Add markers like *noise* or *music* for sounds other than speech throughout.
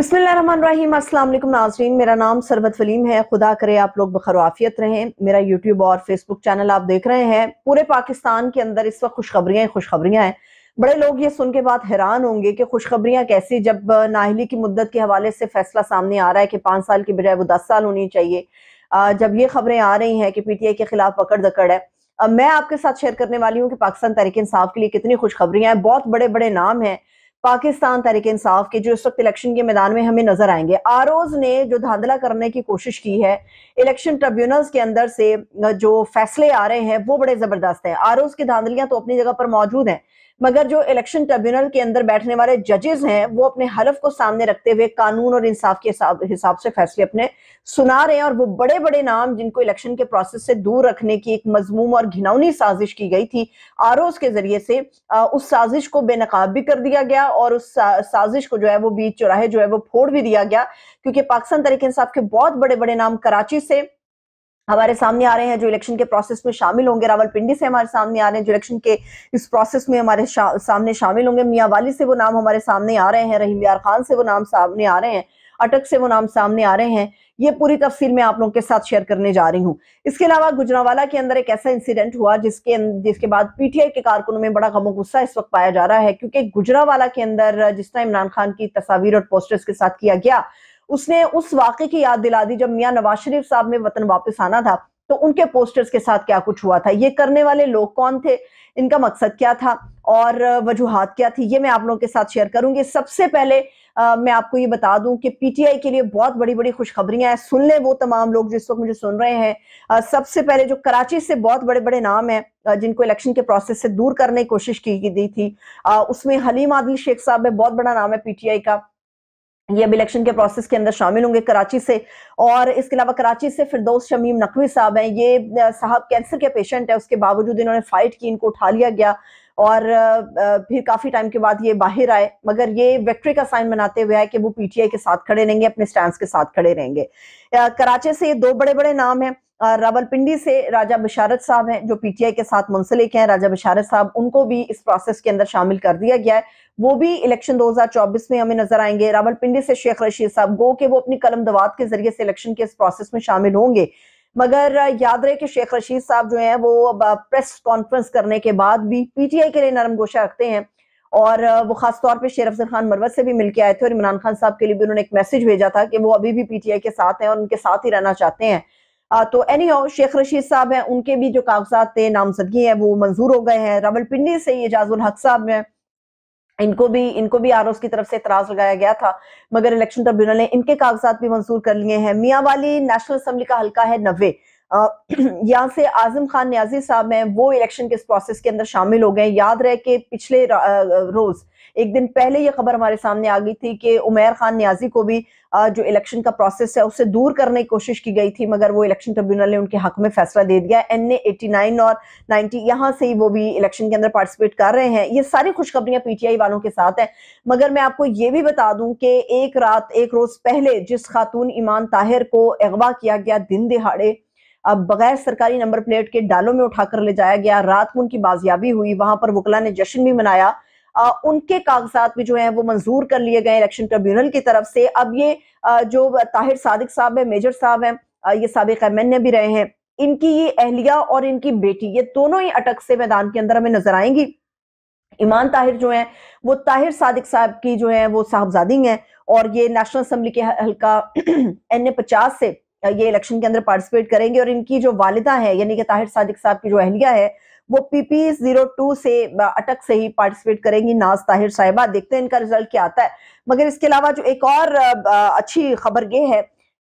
बिस्मिल्लाम नाजरीन मेरा नाम सरबत वलीम है खुदा करे आप लोग बखरवाफियत रहें मेरा यूट्यूब और फेसबुक चैनल आप देख रहे हैं पूरे पाकिस्तान के अंदर इस वक्त खुशखबरियाँ खुशखबरियाँ हैं बड़े लोग ये सुन के बाद हैरान होंगे कि खुशखबरियाँ कैसी जब नाहली की मुद्दत के हवाले से फैसला सामने आ रहा है कि पाँच साल की बजाय वो दस साल होनी चाहिए जब ये खबरें आ रही हैं कि पीटीआई के खिलाफ पकड़ दकड़ है मैं आपके साथ शेयर करने वाली हूँ कि पाकिस्तान तहरीक इंसाफ के लिए कितनी खुशखबरियाँ हैं बहुत बड़े बड़े नाम हैं पाकिस्तान तरीके इंसाफ के जो इस वक्त इलेक्शन के मैदान में हमें नजर आएंगे आर ने जो धांधला करने की कोशिश की है इलेक्शन ट्रिब्यूनल्स के अंदर से जो फैसले आ रहे हैं वो बड़े जबरदस्त हैं आर की धांधलियां तो अपनी जगह पर मौजूद हैं मगर जो इलेक्शन ट्रिब्यूनल के अंदर बैठने वाले जजेस हैं वो अपने हलफ को सामने रखते हुए कानून और इंसाफ के हिसाब से फैसले अपने सुना रहे हैं और वो बड़े बड़े नाम जिनको इलेक्शन के प्रोसेस से दूर रखने की एक मजमूम और घिनौनी साजिश की गई थी आर के जरिए से उस साजिश को बेनकाब भी कर दिया गया गया और उस साजिश को जो है वो बीच चौराहे जो है वो फोड़ भी दिया गया क्योंकि पाकिस्तान तरीके इंसाफ के बहुत बड़े बड़े नाम कराची से हमारे सामने आ रहे हैं जो इलेक्शन के प्रोसेस में शामिल होंगे रावलपिंडी से हमारे सामने आ रहे हैं जो इलेक्शन के इस प्रोसेस में हमारे शा, सामने शामिल होंगे मियाँ वाली से वो नाम हमारे सामने आ रहे हैं रहीम यार खान से वो नाम सामने आ रहे हैं अटक से वो नाम सामने आ रहे हैं ये पूरी तफसील मैं आप लोगों के साथ शेयर करने जा रही हूँ इसके अलावा गुजरावाला के अंदर एक ऐसा इंसिडेंट हुआ जिसके अं-, जिसके बाद पीटीआई के कारकुनों में बड़ा गमो गुस्सा इस वक्त पाया जा रहा है क्योंकि गुजरावाला के अंदर जिस तरह इमरान खान की तस्वीर और पोस्टर्स के साथ किया गया उसने उस वाक़े की याद दिला दी जब मियाँ नवाज शरीफ साहब ने वतन वापस आना था तो उनके पोस्टर्स के साथ क्या कुछ हुआ था ये करने वाले लोग कौन थे इनका मकसद क्या था और वजूहत क्या थी ये मैं आप लोगों के साथ शेयर करूंगी सबसे पहले आ, मैं आपको ये बता दूं कि पीटीआई के लिए बहुत बड़ी बड़ी खुशखबरियां हैं सुन लें वो तमाम लोग जो इस वक्त मुझे सुन रहे हैं सबसे पहले जो कराची से बहुत बड़े बड़े नाम हैं जिनको इलेक्शन के प्रोसेस से दूर करने की कोशिश की गई थी उसमें हलीम आदिल शेख साहब है बहुत बड़ा नाम है पीटीआई का ये अब इलेक्शन के प्रोसेस के अंदर शामिल होंगे कराची से और इसके अलावा कराची से दोस्त शमीम नकवी साहब हैं ये साहब कैंसर के पेशेंट है उसके बावजूद इन्होंने फाइट की इनको उठा लिया गया और फिर काफ़ी टाइम के बाद ये बाहर आए मगर ये विक्ट्री का साइन बनाते हुए है कि वो पीटीआई के साथ खड़े रहेंगे अपने स्टैंड के साथ खड़े रहेंगे कराची से ये दो बड़े बड़े नाम है रावलपिंडी से राजा बशारत साहब हैं जो पीटीआई के साथ मुंसलिक हैं राजा बशारत साहब उनको भी इस प्रोसेस के अंदर शामिल कर दिया गया है वो भी इलेक्शन 2024 में हमें नजर आएंगे रावलपिंडी से शेख रशीद साहब गो के वो अपनी कलम दवात के जरिए से इलेक्शन के इस प्रोसेस में शामिल होंगे मगर याद रहे कि शेख रशीद साहब जो है वो अब प्रेस कॉन्फ्रेंस करने के बाद भी पीटीआई के लिए नरम गोशा रखते हैं और वो खासतौर पर शेर अफजल खान मरवत से भी मिलकर आए थे और इमरान खान साहब के लिए भी उन्होंने एक मैसेज भेजा था कि वो अभी भी पीटीआई के साथ हैं और उनके साथ ही रहना चाहते हैं तो एनी शेख रशीद साहब हैं उनके भी जो कागजात थे नामजदगी हैं वो मंजूर हो गए हैं रावलपिंडी से ये एजाजुल हक साहब हैं इनको भी इनको भी आर की तरफ से इतराज लगाया गया था मगर इलेक्शन ट्रिब्यूनल ने इनके कागजात भी मंजूर कर लिए हैं मियाँ वाली नेशनल असम्बली का हल्का है नब्बे *clears throat* यहाँ से आजम खान न्याजी साहब हैं वो इलेक्शन के इस प्रोसेस के अंदर शामिल हो गए याद रहे कि पिछले रोज एक दिन पहले ये खबर हमारे सामने आ गई थी कि उमेर खान न्याजी को भी जो इलेक्शन का प्रोसेस है उसे दूर करने की कोशिश की गई थी मगर वो इलेक्शन ट्रिब्यूनल ने उनके हक में फैसला दे दिया एन एटी नाइन और नाइनटी यहाँ से ही वो भी इलेक्शन के अंदर पार्टिसिपेट कर रहे हैं ये सारी खुशखबरियां पीटीआई वालों के साथ हैं मगर मैं आपको ये भी बता दूं कि एक रात एक रोज पहले जिस खातून ईमान ताहिर को अगवा किया गया दिन दिहाड़े अब बगैर सरकारी नंबर प्लेट के डालों में उठाकर ले जाया गया रात को उनकी बाजियाबी हुई वहां पर वकला ने जश्न भी मनाया आ, उनके कागजात भी जो है वो मंजूर कर लिए गए इलेक्शन ट्रिब्यूनल की तरफ से अब ये आ, जो ताहिर सादिक साहब है मेजर साहब हैं ये सबक एम भी रहे हैं इनकी ये अहलिया और इनकी बेटी ये दोनों ही अटक से मैदान के अंदर हमें नजर आएंगी ईमान ताहिर जो है वो ताहिर सादिक साहब की जो है वो साहबजादी हैं और ये नेशनल असम्बली के हल्का *clears throat* एन ए पचास से ये इलेक्शन के अंदर पार्टिसिपेट करेंगे और इनकी जो वालिदा है यानी कि ताहिर सादिक साहब की जो अहलिया है वो पीपी जीरो टू से अटक से ही पार्टिसिपेट करेंगी नाज ताहिर साहिबा देखते हैं इनका रिजल्ट क्या आता है मगर इसके अलावा जो एक और अच्छी खबर ये है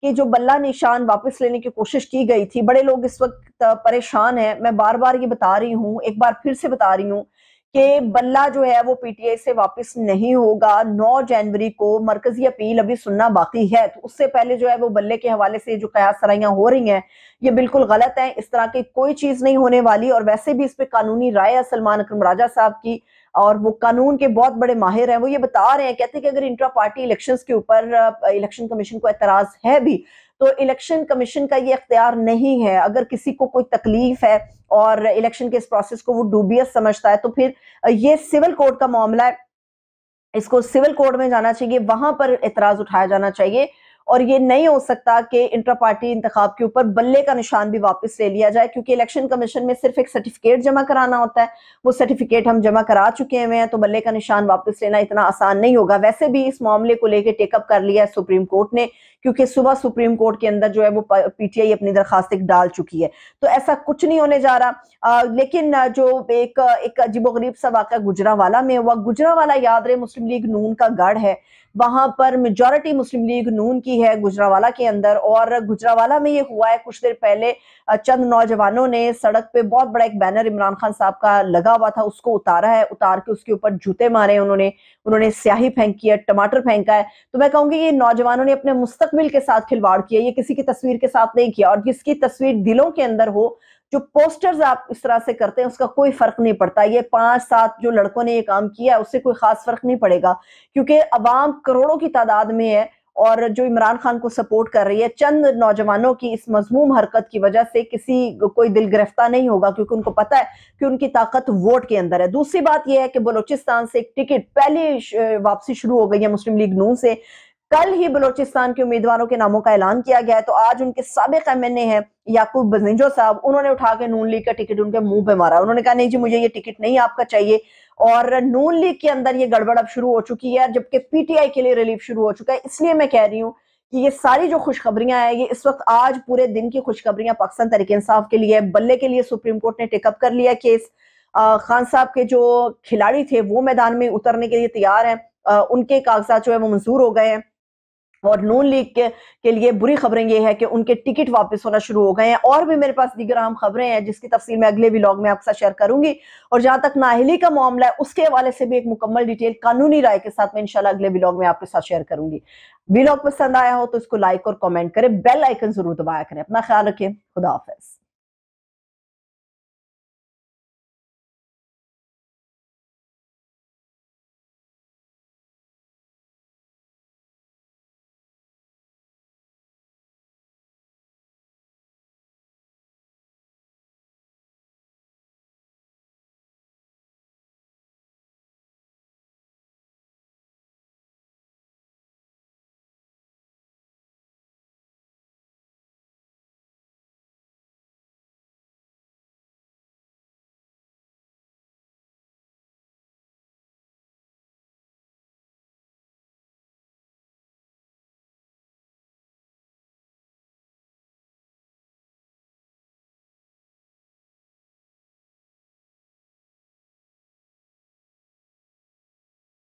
कि जो बल्ला निशान वापस लेने की कोशिश की गई थी बड़े लोग इस वक्त परेशान हैं मैं बार बार ये बता रही हूँ एक बार फिर से बता रही हूँ कि बल्ला जो है वो पीटीआई से वापस नहीं होगा 9 जनवरी को मरकजी अपील अभी सुनना बाकी है तो उससे पहले जो है वो बल्ले के हवाले से जो कयास सराइयां हो रही हैं ये बिल्कुल गलत है इस तरह की कोई चीज नहीं होने वाली और वैसे भी इस पर कानूनी राय है सलमान अक्रम राजा साहब की और वो कानून के बहुत बड़े माहिर हैं वो ये बता रहे हैं कहते हैं कि अगर इंट्रा पार्टी इलेक्शंस के ऊपर इलेक्शन कमीशन को एतराज है भी तो इलेक्शन कमीशन का ये अख्तियार नहीं है अगर किसी को कोई तकलीफ है और इलेक्शन के इस प्रोसेस को वो डूबियस समझता है तो फिर ये सिविल कोर्ट का मामला है इसको सिविल कोर्ट में जाना चाहिए वहां पर एतराज उठाया जाना चाहिए और ये नहीं हो सकता कि इंटर पार्टी इंतखाब के ऊपर बल्ले का निशान भी वापस ले लिया जाए क्योंकि इलेक्शन कमीशन में सिर्फ एक सर्टिफिकेट जमा कराना होता है वो सर्टिफिकेट हम जमा करा चुके हुए हैं तो बल्ले का निशान वापस लेना इतना आसान नहीं होगा वैसे भी इस मामले को लेकर टेकअप कर लिया है सुप्रीम कोर्ट ने क्योंकि सुबह सुप्रीम कोर्ट के अंदर जो है वो पीटीआई अपनी दरखास्त डाल चुकी है तो ऐसा कुछ नहीं होने जा रहा आ, लेकिन जो एक एक गरीब सा वाक गुजरा वाला में हुआ वाला याद रहे मुस्लिम लीग नून का गढ़ है वहां पर मेजोरिटी मुस्लिम लीग नून की की है गुजरावाला के अंदर और गुजरावाला में ये हुआ है कुछ देर पहले चंद नौजवानों ने सड़क पे बहुत बड़ा एक बैनर इमरान खान साहब का लगा हुआ था उसको उतारा है उतार के उसके ऊपर जूते मारे उन्होंने उन्होंने स्याही फेंकी है टमाटर फेंका है तो मैं कहूंगी ये नौजवानों ने अपने मुस्तकबिल के साथ खिलवाड़ किया ये किसी की तस्वीर के साथ नहीं किया और जिसकी तस्वीर दिलों के अंदर हो जो पोस्टर्स आप इस तरह से करते हैं उसका कोई फर्क नहीं पड़ता ये पांच सात जो लड़कों ने ये काम किया है उससे कोई खास फर्क नहीं पड़ेगा क्योंकि अवाम करोड़ों की तादाद में है और जो इमरान खान को सपोर्ट कर रही है चंद नौजवानों की इस मजमूम हरकत की वजह से किसी कोई दिल गिरफ्तार नहीं होगा क्योंकि उनको पता है कि उनकी ताकत वोट के अंदर है दूसरी बात यह है कि बलोचिस्तान से एक टिकट पहले वापसी शुरू हो गई है मुस्लिम लीग नू से कल ही बलोचिस्तान के उम्मीदवारों के नामों का ऐलान किया गया है तो आज उनके सबक एम एन ए है याकूब बजिंजो साहब उन्होंने उठा के नून लीग का टिकट उनके मुंह पे मारा उन्होंने कहा नहीं जी मुझे ये टिकट नहीं आपका चाहिए और नून लीग के अंदर ये गड़बड़ अब शुरू हो चुकी है जबकि पीटीआई के लिए रिलीफ शुरू हो चुका है इसलिए मैं कह रही हूँ कि ये सारी जो खुशखबरियां हैं ये इस वक्त आज पूरे दिन की खुशखबरियां पाकिस्तान तरीके इंसाफ के लिए बल्ले के लिए सुप्रीम कोर्ट ने टेकअप कर लिया केस खान साहब के जो खिलाड़ी थे वो मैदान में उतरने के लिए तैयार हैं उनके कागजात जो है वो मंजूर हो गए हैं और नून लीग के, के लिए बुरी खबरें ये है कि उनके टिकट वापस होना शुरू हो गए हैं और भी मेरे पास दीगर अहम खबरें हैं जिसकी तफसील मैं अगले व्लॉग में आपके साथ शेयर करूंगी और जहां तक नाहली का मामला है उसके हवाले से भी एक मुकम्मल डिटेल कानूनी राय के साथ मैं इनशाला अगले व्लॉग में आपके साथ शेयर करूंगी ब्लॉग पसंद आया हो तो इसको लाइक और कॉमेंट करें बेल आइकन जरूर दबाया करें अपना ख्याल रखें खुदा हाफिज